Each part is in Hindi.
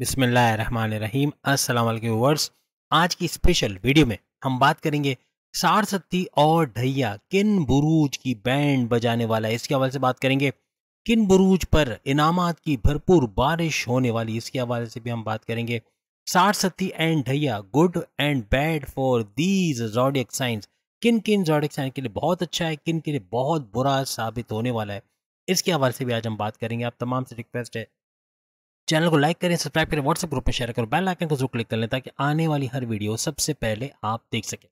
बिसमीम अस्सलाम वालेकुम आज की स्पेशल वीडियो में हम बात करेंगे सारसत्ती और ढैया किन बुरूज की बैंड बजाने वाला है इसके हवाले से बात करेंगे किन बुरूज पर इनामात की भरपूर बारिश होने वाली इसके हवाले से भी हम बात करेंगे सारसत्ती एंड ढैया good and bad for these zodiac signs किन किन जॉडिक साइंस के लिए बहुत अच्छा है किन के लिए बहुत बुरा साबित होने वाला है इसके हवाले से भी आज हम बात करेंगे आप तमाम से रिक्वेस्ट है चैनल को लाइक करें सब्सक्राइब करें व्हाट्सएप ग्रुप में शेयर करें बेल आइकन को जरूर क्लिक कर लें ताकि आने वाली हर वीडियो सबसे पहले आप देख सकें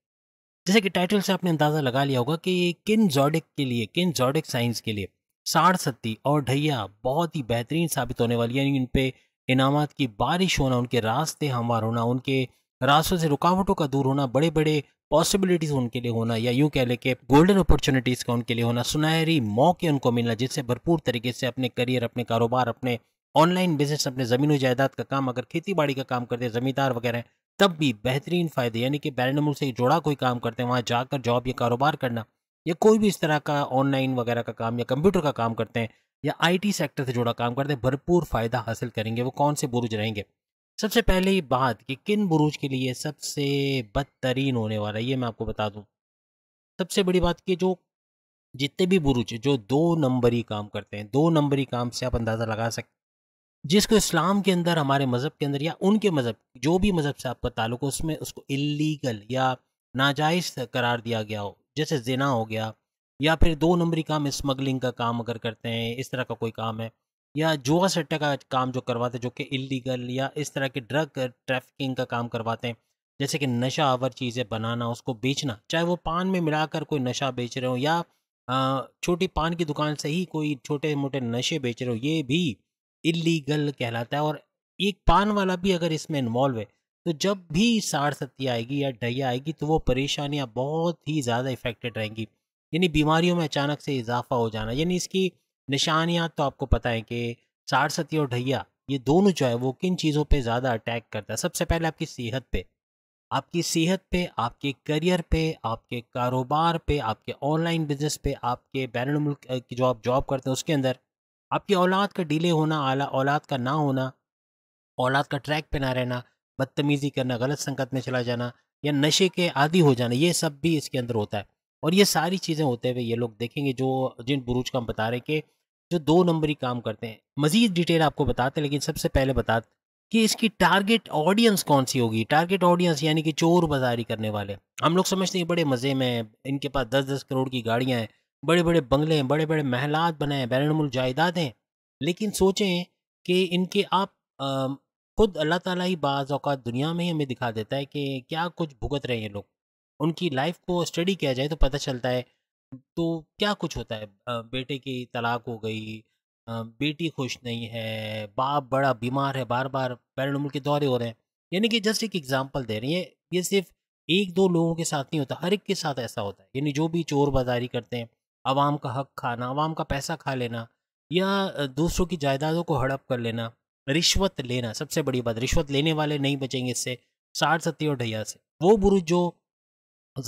जैसे कि टाइटल से आपने अंदाज़ा लगा लिया होगा कि किन जॉडिक के लिए किन जॉडिक साइंस के लिए साढ़ सत्ती और ढैया बहुत ही बेहतरीन साबित होने वाली है इन पे इनामत की बारिश होना उनके रास्ते हमवार होना उनके रास्तों से रुकावटों का दूर होना बड़े बड़े पॉसिबिलिटीज़ उनके लिए होना या यूं कह लें कि गोल्डन अपॉर्चुनिटीज़ का उनके लिए होना सुनहरी मौके उनको मिलना जिससे भरपूर तरीके से अपने करियर अपने कारोबार अपने ऑनलाइन बिजनेस अपने ज़मीन जायदाद का काम अगर खेती बाड़ी का काम करते हैं ज़मींदार वगैरह तब भी बेहतरीन फ़ायदे यानी कि बैरनमूल से जुड़ा कोई काम करते हैं वहाँ जाकर जॉब या कारोबार करना या कोई भी इस तरह का ऑनलाइन वगैरह का काम या कंप्यूटर का काम करते हैं या आई सेक्टर से जुड़ा काम करते हैं भरपूर फ़ायदा हासिल करेंगे वो कौन से बुरुज रहेंगे सबसे पहले ही बात कि किन बुरुज के लिए सबसे बदतरीन होने वाला है ये मैं आपको बता दूँ सबसे बड़ी बात कि जो जितने भी बुरुज जो दो नंबरी काम करते हैं दो नंबरी काम से आप अंदाज़ा लगा सकते जिसको इस्लाम के अंदर हमारे मज़हब के अंदर या उनके मज़हब जो भी मज़हब से आपका ताल्लुक हो उसमें उसको इलीगल या नाजायज़ करार दिया गया हो जैसे जना हो गया या फिर दो नंबरी काम स्मगलिंग का काम अगर करते हैं इस तरह का कोई काम है या जुआ सट्टा का काम जो करवाते हैं जो कि इलीगल या इस तरह के ड्रग ट्रैफिकिंग का काम करवाते हैं जैसे कि नशा आवर चीज़ें बनाना उसको बेचना चाहे वो पान में मिलाकर कोई नशा बेच रहे हो या छोटी पान की दुकान से ही कोई छोटे मोटे नशे बेच रहे हो ये भी इलीगल कहलाता है और एक पान वाला भी अगर इसमें इन्वॉल्व है तो जब भी साढ़ सत्ती आएगी या डहिया आएगी तो वो परेशानियाँ बहुत ही ज़्यादा इफेक्टेड रहेंगी यानी बीमारियों में अचानक से इजाफा हो जाना यानी इसकी निशानियाँ तो आपको पता है कि साढ़ सती और ढैया ये दोनों जो है वो किन चीज़ों पे ज़्यादा अटैक करता है सबसे पहले आपकी सेहत पे आपकी सेहत पे आपके करियर पे आपके कारोबार पे आपके ऑनलाइन बिजनेस पे आपके बैरून मुल्क की जो आप जॉब करते हैं उसके अंदर आपकी औलाद का डिले होना आला औलाद का ना होना औलाद का ट्रैक पे ना रहना बदतमीज़ी करना गलत संगत में चला जाना या नशे के आदि हो जाना ये सब भी इसके अंदर होता है और ये सारी चीज़ें होते हुए ये लोग देखेंगे जो जिन बुरूज का हम बता रहे कि जो दो नंबरी काम करते हैं मज़ीद डिटेल आपको बताते हैं लेकिन सबसे पहले बता कि इसकी टारगेट ऑडियंस कौन सी होगी टारगेट ऑडियंस यानी कि चोर बाजारी करने वाले हम लोग समझते हैं बड़े मज़े में इनके पास दस दस करोड़ की गाड़ियाँ हैं बड़े बड़े बंगले हैं बड़े बड़े महलात बनाए हैं बैरणमुल जायदादें लेकिन सोचें कि इनके आप खुद अल्लाह ताला ही बाज़ अवत दुनिया में ही हमें दिखा देता है कि क्या कुछ भुगत रहे हैं लोग उनकी लाइफ को स्टडी किया जाए तो पता चलता है तो क्या कुछ होता है बेटे की तलाक हो गई बेटी खुश नहीं है बाप बड़ा बीमार है बार बार पैरानॉर्मल के दौरे हो रहे हैं यानी कि जस्ट एक एग्ज़ाम्पल दे रही है ये सिर्फ एक दो लोगों के साथ नहीं होता हर एक के साथ ऐसा होता है यानी जो भी चोर बाजारी करते हैं आवाम का हक खाना आवाम का पैसा खा लेना या दूसरों की जायदादों को हड़प कर लेना रिश्वत लेना सबसे बड़ी बात रिश्वत लेने वाले नहीं बचेंगे इससे सार सत्ती और ढैया से वो बुरुज जो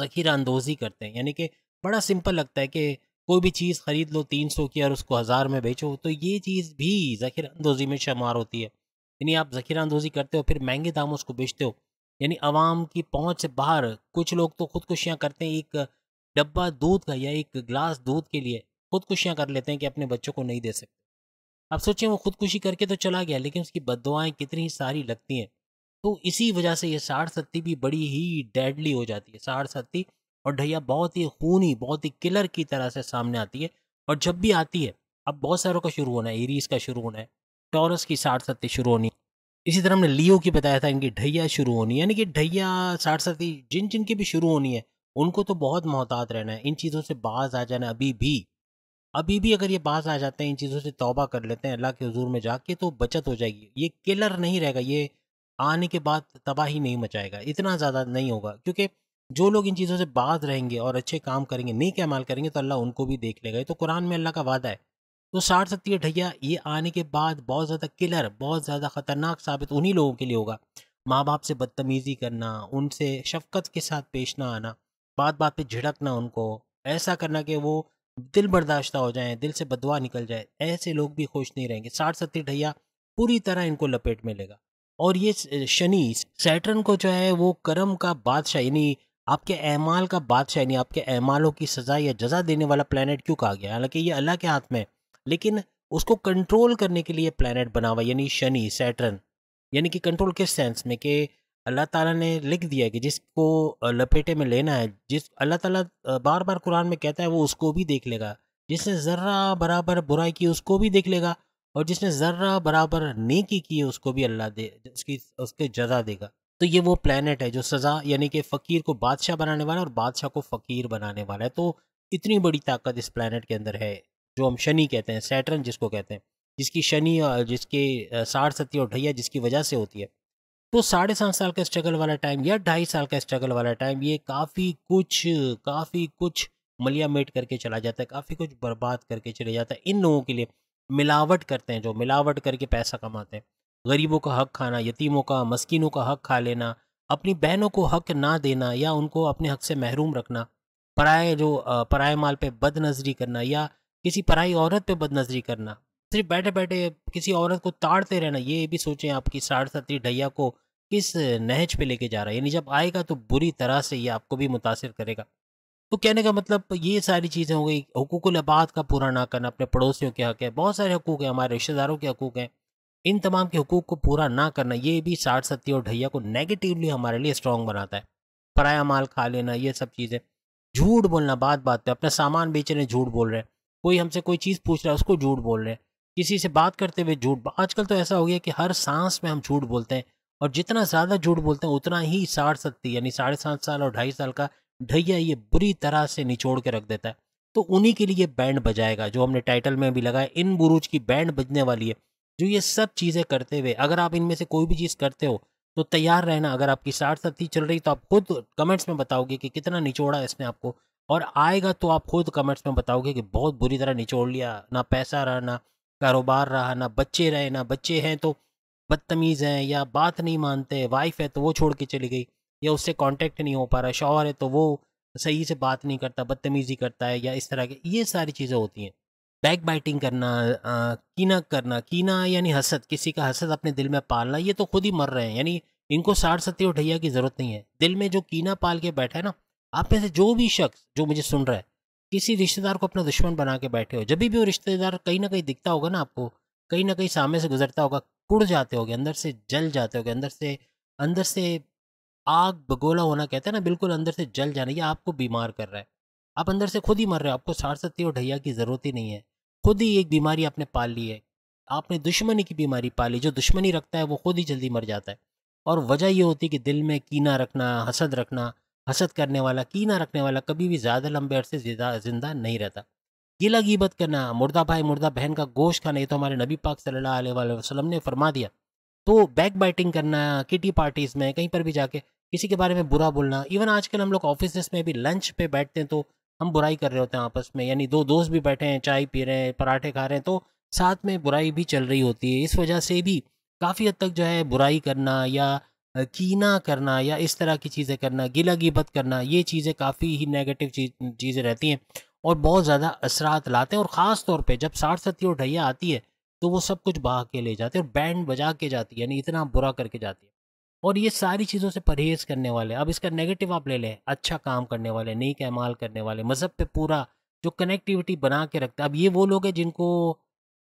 जखीरा अंदोजी करते हैं यानी कि बड़ा सिंपल लगता है कि कोई भी चीज़ ख़रीद लो तीन सौ की और उसको हज़ार में बेचो तो ये चीज़ भी जखीरा अंदोजी में शुमार होती है यानी आप जखीरा अंदोजी करते हो फिर महंगे दाम उसको बेचते हो यानी आवाम की पहुँच से बाहर कुछ लोग तो खुदकुशियाँ करते हैं एक डब्बा दूध का या एक ग्लास दूध के लिए खुदकुशियाँ कर लेते हैं कि अपने बच्चों को नहीं दे सकते आप सोचें वो खुदकुशी करके तो चला गया लेकिन उसकी बदवाएँ कितनी सारी लगती हैं तो इसी वजह से ये साढ़ सत्ती भी बड़ी ही डेडली हो जाती है साढ़ सत्ती और ढैया बहुत ही खूनी बहुत ही किलर की तरह से सामने आती है और जब भी आती है अब बहुत सारों का शुरू होना है एरीज का शुरू होना है टॉरस की साठ सत्ती शुरू होनी इसी तरह हमने लियो की बताया था इनकी ढैया शुरू होनी यानी कि ढैया साठ सत्ती जिन जिन की भी शुरू होनी है उनको तो बहुत मोहतात रहना है इन चीज़ों से बाज आ जाना अभी भी अभी भी अगर ये बाज आ जाते हैं इन चीज़ों से तौबा कर लेते हैं अल्लाह के हजूर में जाके तो बचत हो जाएगी ये किलर नहीं रहेगा ये आने के बाद तबाही नहीं मचाएगा इतना ज़्यादा नहीं होगा क्योंकि जो लोग इन चीज़ों से बाज रहेंगे और अच्छे काम करेंगे नहीं कैमाल करेंगे तो अल्लाह उनको भी देख लेगा ये तो कुरान में अल्लाह का वादा है तो साठ सत्ती ढैया ये आने के बाद बहुत ज़्यादा किलर बहुत ज़्यादा ख़तरनाक साबित उन्हीं लोगों के लिए होगा माँ बाप से बदतमीज़ी करना उनसे शफकत के साथ पेश ना आना बात बात पे झिड़कना उनको ऐसा करना कि वो दिल बर्दाश्त हो जाए दिल से बदवा निकल जाए ऐसे लोग भी खुश नहीं रहेंगे साठ सत्तर ढैया पूरी तरह इनको लपेट में लेगा और ये शनि सैटर्न को जो है वो कर्म का बादशाह यानी आपके अमाल का बादशाह यानी आपके अमालों की सज़ा या जजा देने वाला प्लानट क्यों कहा गया हालांकि ये अल्लाह के हाथ में लेकिन उसको कंट्रोल करने के लिए प्लानट बना हुआ यानी शनि सैटर्न यानी कि कंट्रोल किस सेंस में कि अल्लाह ताला ने लिख दिया कि जिसको लपेटे में लेना है जिस अल्लाह ताला बार बार कुरान में कहता है वो उसको भी देख लेगा जिसने ज़र्रा बराबर बुराई की उसको भी देख लेगा और जिसने ज़र्रा बराबर नेकी की है उसको भी अल्लाह दे उसकी उसके जजा देगा तो ये वो प्लानट है जो सज़ा यानी कि फ़कीर को बादशाह बनाने वाला और बादशाह को फ़कीर बनाने वाला है तो इतनी बड़ी ताकत इस प्लानट के अंदर है जो हम शनि कहते हैं सैटर्न जिसको कहते हैं जिसकी शनि जिसके साठ सती और ढैया जिसकी वजह से होती है तो साढ़े सात साल का स्ट्रगल वाला टाइम या ढाई साल का स्ट्रगल वाला टाइम ये काफ़ी कुछ काफ़ी कुछ मलिया मेट करके चला जाता है काफ़ी कुछ बर्बाद करके चले जाता है इन लोगों के लिए मिलावट करते हैं जो मिलावट करके पैसा कमाते हैं गरीबों का हक खाना यतीमों का मस्किनों का हक खा लेना अपनी बहनों को हक ना देना या उनको अपने हक से महरूम रखना पराए जो पराए माल पे बदनजरी करना या किसी पराई औरत पे बदनजरी करना सिर्फ बैठे बैठे किसी औरत को ताड़ते रहना ये भी सोचें आपकी सत्री ढैया को किस नहज पे लेके जा रहा है यानी जब आएगा तो बुरी तरह से ये आपको भी मुतासर करेगा तो कहने का मतलब ये सारी चीज़ें हो गई हकूक़ुल आबाद का पूरा ना करना अपने पड़ोसियों के हक़ है बहुत सारे हकूक़ हैं हमारे रिश्तेदारों के हकूक़ हैं इन तमाम के हकूक़ को पूरा ना करना ये भी साठ सत्ती और ढैया को नेगेटिवली हमारे लिए स्ट्रॉन्ग बनाता है पराया माल खा लेना ये सब चीज़ें झूठ बोलना बात बात पर अपना सामान बेच रहे हैं झूठ बोल रहे हैं कोई हमसे कोई चीज़ पूछ रहा है उसको झूठ बोल रहे हैं किसी से बात करते हुए झूठ आजकल तो ऐसा हो गया कि हर सांस में हम झूठ बोलते हैं और जितना ज़्यादा झूठ बोलते हैं उतना ही साढ़ सत्ती यानी साढ़े सात साल और ढाई साल का ढैया ये बुरी तरह से निचोड़ के रख देता है तो उन्हीं के लिए बैंड बजाएगा जो हमने टाइटल में भी लगाया इन बुरूज की बैंड बजने वाली है जो ये सब चीज़ें करते हुए अगर आप इनमें से कोई भी चीज़ करते हो तो तैयार रहना अगर आपकी साठ सत्ती चल रही तो आप खुद कमेंट्स में बताओगे कि कितना निचोड़ा इसने आपको और आएगा तो आप खुद कमेंट्स में बताओगे कि बहुत बुरी तरह निचोड़ लिया ना पैसा रहा ना कारोबार रहा ना बच्चे रहे ना बच्चे हैं तो बदतमीज़ हैं या बात नहीं मानते वाइफ है तो वो छोड़ के चली गई या उससे कांटेक्ट नहीं हो पा रहा शोहर है तो वो सही से बात नहीं करता बदतमीज़ी करता है या इस तरह के ये सारी चीज़ें होती हैं बैक बाइटिंग करना आ, कीना करना कीना यानी हसद किसी का हसद अपने दिल में पालना ये तो खुद ही मर रहे हैं यानी इनको साठ सत्ती ढैया की ज़रूरत नहीं है दिल में जो कीना पाल के बैठा है ना आप में से जो भी शख्स जो मुझे सुन रहा है किसी रिश्तेदार को अपना दुश्मन बना के बैठे हो जब भी वो रिश्तेदार कहीं ना कहीं दिखता होगा ना आपको कहीं ना कहीं सामने से गुजरता होगा कुड़ जाते होगे अंदर से जल जाते होगे अंदर से अंदर से आग बगोला होना कहते हैं ना बिल्कुल अंदर से जल जाना ये आपको बीमार कर रहा है आप अंदर से खुद ही मर रहे हो आपको साठ सत्ती और ढैया की ज़रूरत ही नहीं है खुद ही एक बीमारी आपने पाल ली है आपने दुश्मनी की बीमारी पाली जो दुश्मनी रखता है वो खुद ही जल्दी मर जाता है और वजह ये होती है कि दिल में कीना रखना हसद रखना हसद करने वाला कीना रखने वाला कभी भी ज़्यादा लंबे अरसे जिंदा नहीं रहता गिला गिबत करना मुर्दा भाई मुर्दा बहन का गोश्त खाना ये तो हमारे नबी पाक सल्लल्लाहु अलैहि वसल्लम ने फरमा दिया तो बैक बाइटिंग करना किटी पार्टीज़ में कहीं पर भी जाके किसी के बारे में बुरा बोलना इवन आजकल हम लोग ऑफिस में भी लंच पे बैठते हैं तो हम बुराई कर रहे होते हैं आपस में यानी दो दोस्त भी बैठे हैं चाय पी रहे हैं पराठे खा रहे हैं तो साथ में बुराई भी चल रही होती है इस वजह से भी काफ़ी हद तक जो है बुराई करना या कीना करना या इस तरह की चीज़ें करना गिला गिबत करना ये चीज़ें काफ़ी ही नेगेटिव चीज़ चीज़ें रहती हैं और बहुत ज़्यादा असरात लाते हैं और ख़ास तौर पे जब साठ सती और ढैया आती है तो वो सब कुछ बहा के ले जाते हैं और बैंड बजा के जाती है यानी इतना बुरा करके जाती है और ये सारी चीज़ों से परहेज़ करने वाले अब इसका नेगेटिव आप ले लें अच्छा काम करने वाले नेक अमाल करने वाले मज़हब पर पूरा जो कनेक्टिविटी बना के रखते हैं अब ये वो लोग हैं जिनको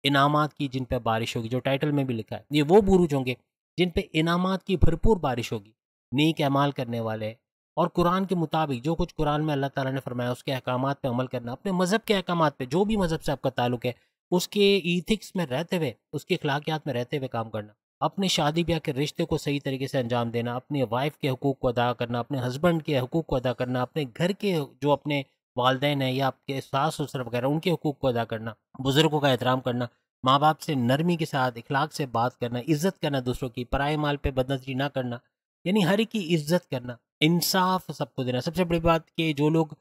इनामत की जिन पर बारिश होगी जो टाइटल में भी लिखा है ये वो बुरुज होंगे जिन पे इनामात की भरपूर बारिश होगी नेक अमाल करने वाले और कुरान के मुताबिक जो कुछ कुरान में अल्लाह ताला ने फरमाया उसके अहकाम पे अमल करना अपने मज़हब के अहकाम पे जो भी मज़हब से आपका ताल्लुक है उसके ईथिक्स में रहते हुए उसके अखलाकियात में रहते हुए काम करना अपने शादी ब्याह के रिश्ते को सही तरीके से अंजाम देना अपने वाइफ के हकूक़ को अदा करना अपने हस्बैंड के हकूक़ को अदा करना अपने घर के जो अपने वालदेन हैं या आपके सास ससुर वगैरह उनके हकूक़ को अदा करना बुज़ुर्गों का एहतराम करना माँ बाप से नरमी के साथ इखलाक से बात करना इज्जत करना दूसरों की पराए माल पे बदनजरी ना करना यानी हर एक की इज्जत करना इंसाफ सबको देना सबसे बड़ी बात कि जो लोग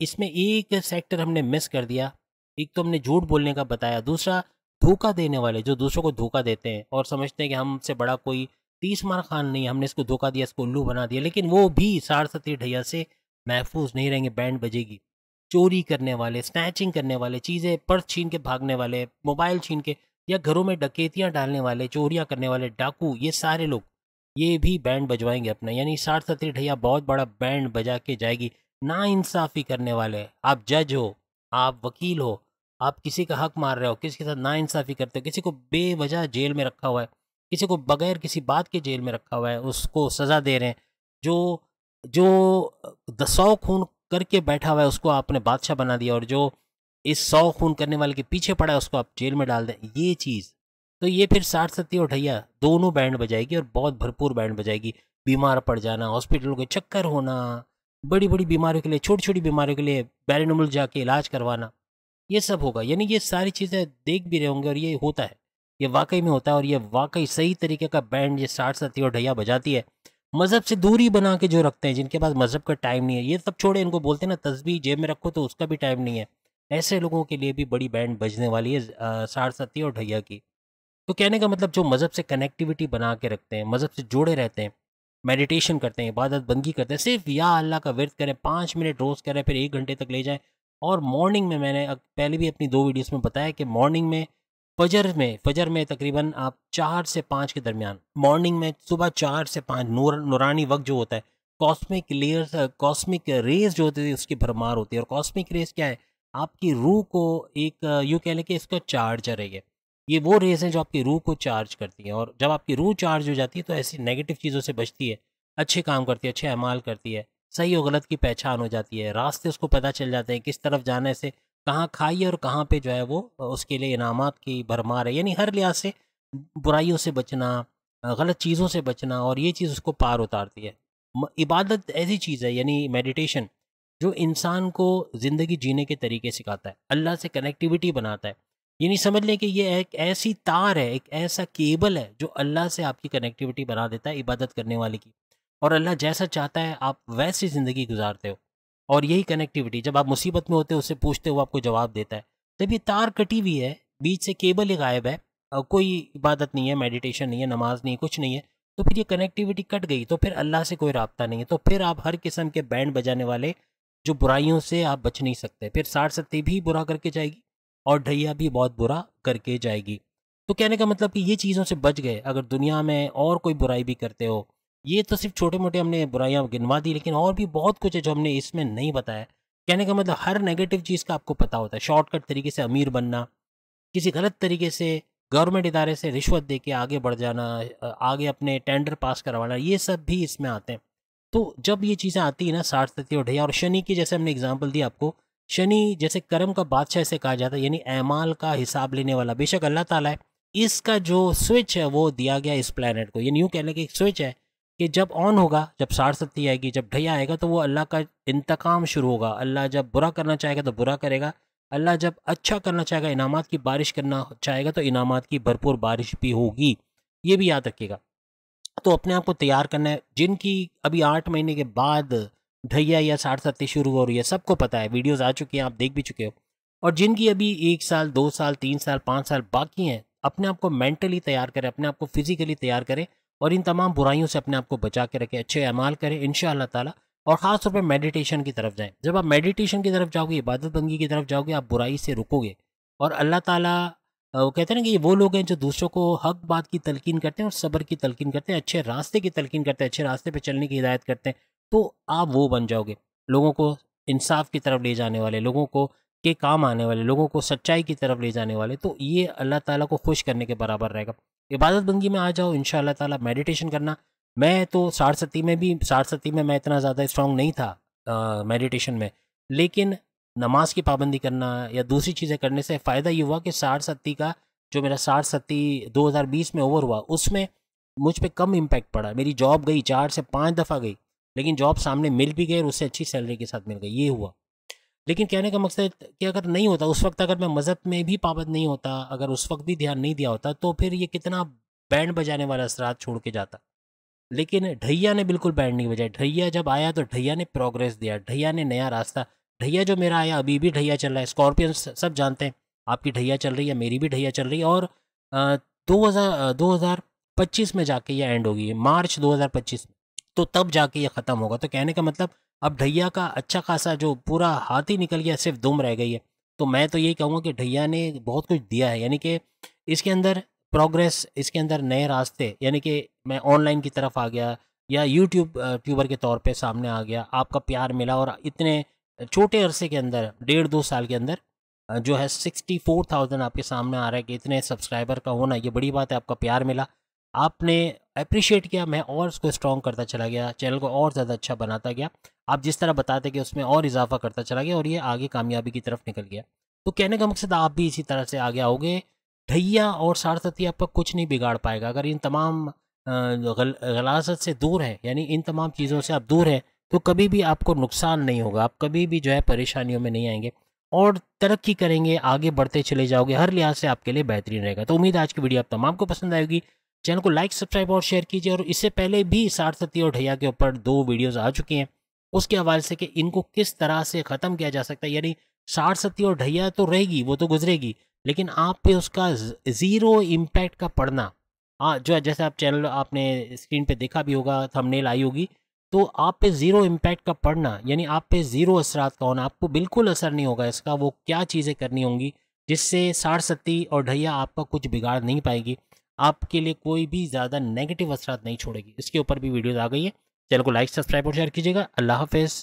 इसमें एक सेक्टर हमने मिस कर दिया एक तो हमने झूठ बोलने का बताया दूसरा धोखा देने वाले जो दूसरों को धोखा देते हैं और समझते हैं कि हमसे बड़ा कोई तीस मार खान नहीं है हमने इसको धोखा दिया इसको उल्लू बना दिया लेकिन वो भी सार सती ढैया से महफूज नहीं रहेंगे बैंड बजेगी चोरी करने वाले स्नैचिंग करने वाले चीज़ें पर्स छीन के भागने वाले मोबाइल छीन के या घरों में डकैतियाँ डालने वाले चोरियाँ करने वाले डाकू ये सारे लोग ये भी बैंड बजवाएंगे अपना यानी साठ सत्री ढैया बहुत बड़ा बैंड बजा के जाएगी ना इंसाफ़ी करने वाले आप जज हो आप वकील हो आप किसी का हक मार रहे हो किसी के साथ ना इंसाफ़ी करते हो किसी को बेवजह जेल में रखा हुआ है किसी को बगैर किसी बात के जेल में रखा हुआ है उसको सज़ा दे रहे हैं जो जो सौ खून करके बैठा हुआ है उसको आपने बादशाह बना दिया और जो इस सौ खून करने वाले के पीछे पड़ा है उसको आप जेल में डाल दें ये चीज़ तो ये फिर साठ सत्ती और ढैया दोनों बैंड बजाएगी और बहुत भरपूर बैंड बजाएगी बीमार पड़ जाना हॉस्पिटल के चक्कर होना बड़ी बड़ी बीमारियों के लिए छोटी छोटी बीमारियों के लिए बैरनमूल जाके इलाज करवाना ये सब होगा यानी ये सारी चीज़ें देख भी रहे होंगे और ये होता है ये वाकई में होता है और ये वाकई सही तरीके का बैंड ये साठ सत्ती और ढैया बजाती है मज़हब से दूरी बना के जो रखते हैं जिनके पास मज़हब का टाइम नहीं है ये सब छोड़े इनको बोलते हैं ना तस्वीर जेब में रखो तो उसका भी टाइम नहीं है ऐसे लोगों के लिए भी बड़ी बैंड बजने वाली है सारसती और ढैया की तो कहने का मतलब जो मज़हब से कनेक्टिविटी बना के रखते हैं मज़हब से जुड़े रहते हैं मेडिटेशन करते हैं इबादत बंदगी करते हैं सिर्फ या अल्लाह का वर्त करें पाँच मिनट रोज़ करें फिर एक घंटे तक ले जाएँ और मॉर्निंग में मैंने पहले भी अपनी दो वीडियोज़ में बताया कि मॉर्निंग में फजर में फजर में तकरीबन आप चार से पाँच के दरमियान मॉर्निंग में सुबह चार से पाँच नूर नूरानी वक्त जो होता है कॉस्मिक लेयर कॉस्मिक रेज जो होती है उसकी भरमार होती है और कॉस्मिक रेज क्या है आपकी रूह को एक यूँ कह लें कि इसका चार्जर है ये वो रेज हैं जो आपकी रूह को चार्ज करती हैं और जब आपकी रूह चार्ज हो जाती है तो ऐसी नेगेटिव चीज़ों से बचती है अच्छे काम करती है अच्छे अमाल करती है सही और गलत की पहचान हो जाती है रास्ते उसको पता चल जाते हैं किस तरफ जाने से कहाँ खाई और कहाँ पे जो है वो उसके लिए इनाम की भरमार है यानी हर लिहाज से बुराइयों से बचना गलत चीज़ों से बचना और ये चीज़ उसको पार उतारती है इबादत ऐसी चीज़ है यानी मेडिटेशन जो इंसान को ज़िंदगी जीने के तरीके सिखाता है अल्लाह से कनेक्टिविटी बनाता है यानी समझ लें कि ये एक ऐसी तार है एक ऐसा केबल है जो अल्लाह से आपकी कनेक्टिविटी बना देता है इबादत करने वाले की और अल्लाह जैसा चाहता है आप वैसी ज़िंदगी गुजारते हो और यही कनेक्टिविटी जब आप मुसीबत में होते हो उससे पूछते हो आपको जवाब देता है जब ये तार कटी हुई है बीच से केबल ही गायब है कोई इबादत नहीं है मेडिटेशन नहीं है नमाज नहीं है कुछ नहीं है तो फिर ये कनेक्टिविटी कट गई तो फिर अल्लाह से कोई रबता नहीं है तो फिर आप हर किस्म के बैंड बजाने वाले जो बुराइयों से आप बच नहीं सकते फिर साठ सत्ती भी बुरा करके जाएगी और ढैया भी बहुत बुरा करके जाएगी तो कहने का मतलब कि ये चीज़ों से बच गए अगर दुनिया में और कोई बुराई भी करते हो ये तो सिर्फ छोटे मोटे हमने बुराइयाँ गिनवा दी लेकिन और भी बहुत कुछ है जो हमने इसमें नहीं बताया कहने का मतलब हर नेगेटिव चीज़ का आपको पता होता है शॉर्टकट तरीके से अमीर बनना किसी गलत तरीके से गवर्नमेंट इदारे से रिश्वत दे के आगे बढ़ जाना आगे अपने टेंडर पास करवाना ये सब भी इसमें आते हैं तो जब ये चीज़ें आती है ना साठ सती और ढैया और शनि की जैसे हमने एग्जाम्पल दी आपको शनि जैसे कर्म का बादशाह से कहा जाता है यानी ऐमाल का हिसाब लेने वाला बेशक अल्लाह ताला है इसका जो स्विच है वो दिया गया इस प्लानट को ये न्यू कहने की स्विच है कि जब ऑन होगा जब सारसती आएगी जब ढैया आएगा तो वो अल्लाह का इंतकाम शुरू होगा अल्लाह जब बुरा करना चाहेगा तो बुरा करेगा अल्लाह जब अच्छा करना चाहेगा इनामत की बारिश करना चाहेगा तो इनामत की भरपूर बारिश भी होगी ये भी याद रखिएगा तो अपने आप को तैयार करना है जिनकी अभी आठ महीने के बाद ढैया या साठ सत्ती शुरू हो रही है सबको पता है वीडियोज़ आ चुकी हैं आप देख भी चुके हो और जिनकी अभी एक साल दो साल तीन साल पाँच साल बाकी हैं अपने आप को मेंटली तैयार करें अपने आप को फिजिकली तैयार करें और इन तमाम बुराइयों से अपने आप को बचा के रखें अच्छे अमाल करें इन ताला और ख़ास तौर पर मेडिटेशन की तरफ जाएं जब आप मेडिटेशन की तरफ जाओगे इबादत बंदगी की तरफ जाओगे आप बुराई से रुकोगे और अल्लाह ताला वो कहते हैं ना कि ये वो लोग हैं जो दूसरों को हक बात की तलकिन करते हैं और सब्र की तलकिन करते हैं अच्छे रास्ते की तलकिन करते हैं अच्छे रास्ते पर चलने की हिदायत करते हैं तो आप वो बन जाओगे लोगों को इंसाफ की तरफ ले जाने वाले लोगों को के काम आने वाले लोगों को सच्चाई की तरफ ले जाने वाले तो ये अल्लाह ताला को खुश करने के बराबर रहेगा इबादत बंदगी में आ जाओ इन ताला मेडिटेशन करना मैं तो सती में भी सती में मैं इतना ज़्यादा स्ट्रांग नहीं था मेडिटेशन में लेकिन नमाज की पाबंदी करना या दूसरी चीज़ें करने से फ़ायदा ये हुआ कि सती का जो मेरा सती 2020 में ओवर हुआ उसमें मुझ पर कम इम्पैक्ट पड़ा मेरी जॉब गई चार से पाँच दफ़ा गई लेकिन जॉब सामने मिल भी गई और उससे अच्छी सैलरी के साथ मिल गई ये हुआ लेकिन कहने का मकसद कि अगर नहीं होता उस वक्त अगर मैं मज़हब में भी पाबंद नहीं होता अगर उस वक्त भी ध्यान नहीं दिया होता तो फिर ये कितना बैंड बजाने वाला असरात छोड़ के जाता लेकिन ढैया ने बिल्कुल बैंड नहीं बजाया ढैया जब आया तो ढैया ने प्रोग्रेस दिया ढैया ने नया रास्ता ढैया जो मेरा आया अभी भी ढैया चल रहा है स्कॉर्पियन सब जानते हैं आपकी ढैया चल रही है मेरी भी ढैया चल रही है और दो हज़ार दो हज़ार पच्चीस में जाके ये एंड होगी मार्च दो हज़ार पच्चीस में तो तब जाके ये ख़त्म होगा तो कहने का मतलब अब ढैया का अच्छा खासा जो पूरा हाथ ही निकल गया सिर्फ दुम रह गई है तो मैं तो यही कहूँगा कि ढैया ने बहुत कुछ दिया है यानी कि इसके अंदर प्रोग्रेस इसके अंदर नए रास्ते यानी कि मैं ऑनलाइन की तरफ आ गया या यूट्यूब ट्यूबर के तौर पे सामने आ गया आपका प्यार मिला और इतने छोटे अरसे के अंदर डेढ़ दो साल के अंदर जो है सिक्सटी फोर थाउजेंड आपके सामने आ रहा है कि इतने सब्सक्राइबर का होना ये बड़ी बात है आपका प्यार मिला आपने अप्रिशिएट किया मैं और उसको स्ट्रॉन्ग करता चला गया चैनल को और ज़्यादा अच्छा बनाता गया आप जिस तरह बताते कि उसमें और इजाफा करता चला गया और ये आगे कामयाबी की तरफ निकल गया तो कहने का मकसद आप भी इसी तरह से आगे आओगे ढैया और सारसती आपका कुछ नहीं बिगाड़ पाएगा अगर इन तमाम गलासत से दूर हैं यानी इन तमाम चीज़ों से आप दूर हैं तो कभी भी आपको नुकसान नहीं होगा आप कभी भी जो है परेशानियों में नहीं आएंगे और तरक्की करेंगे आगे बढ़ते चले जाओगे हर लिहाज से आपके लिए बेहतरीन रहेगा तो उम्मीद आज की वीडियो आप तमाम को पसंद आएगी चैनल को लाइक सब्सक्राइब और शेयर कीजिए और इससे पहले भी सारथी और ढैया के ऊपर दो वीडियोस आ चुकी हैं उसके हवाले से कि इनको किस तरह से ख़त्म किया जा सकता है यानी सारथी और ढैया तो रहेगी वो तो गुजरेगी लेकिन आप पे उसका ज़ीरो इम्पैक्ट का पढ़ना हाँ जो जैसे आप चैनल आपने स्क्रीन पर देखा भी होगा थमनेल आई होगी तो आप पे ज़ीरो इम्पैक्ट का पढ़ना यानी आप पे ज़ीरो असरात का होना आपको बिल्कुल असर नहीं होगा इसका वो क्या चीज़ें करनी होंगी जिससे सारसती और ढैया आपका कुछ बिगाड़ नहीं पाएगी आपके लिए कोई भी ज़्यादा नेगेटिव असरात नहीं छोड़ेगी इसके ऊपर भी वीडियोज़ आ गई है चैनल को लाइक सब्सक्राइब और शेयर कीजिएगा अल्लाह हाफिज़